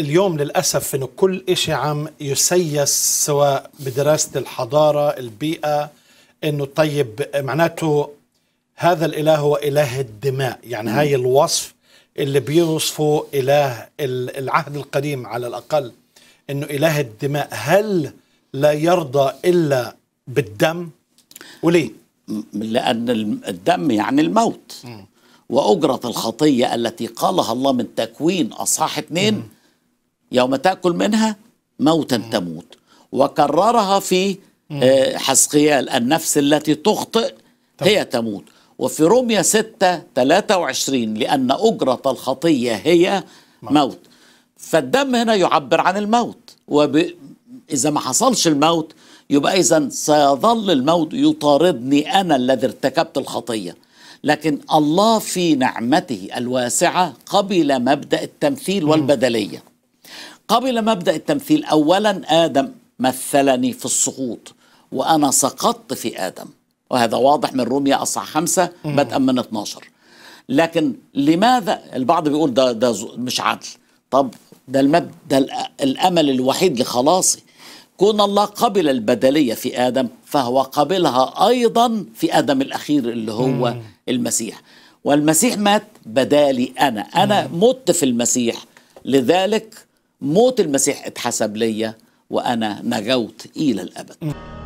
اليوم للأسف أنه كل إشي عم يسيس سواء بدراسة الحضارة البيئة أنه طيب معناته هذا الإله هو إله الدماء يعني هاي الوصف اللي بيوصفه إله العهد القديم على الأقل أنه إله الدماء هل لا يرضى إلا بالدم وليه؟ لأن الدم يعني الموت م. وأجرة الخطية التي قالها الله من تكوين أصحاح اثنين م. يوم تأكل منها موتا تموت وكررها في آه، حسقيال النفس التي تخطئ هي تموت وفي روميا 6 23 لأن أجرة الخطية هي موت فالدم هنا يعبر عن الموت وب... إذا ما حصلش الموت يبقى إذا سيظل الموت يطاردني أنا الذي ارتكبت الخطية لكن الله في نعمته الواسعة قبل مبدأ التمثيل والبدلية قبل مبدا التمثيل اولا ادم مثلني في السقوط وانا سقطت في ادم وهذا واضح من روميا اصحاح خمسة بدءا من 12 لكن لماذا البعض بيقول ده ده مش عدل طب ده المبدا ده الامل الوحيد لخلاصي كون الله قبل البدليه في ادم فهو قبلها ايضا في ادم الاخير اللي هو مم. المسيح والمسيح مات بدالي انا انا مت في المسيح لذلك موت المسيح اتحسب لي وأنا نجوت إلى الأبد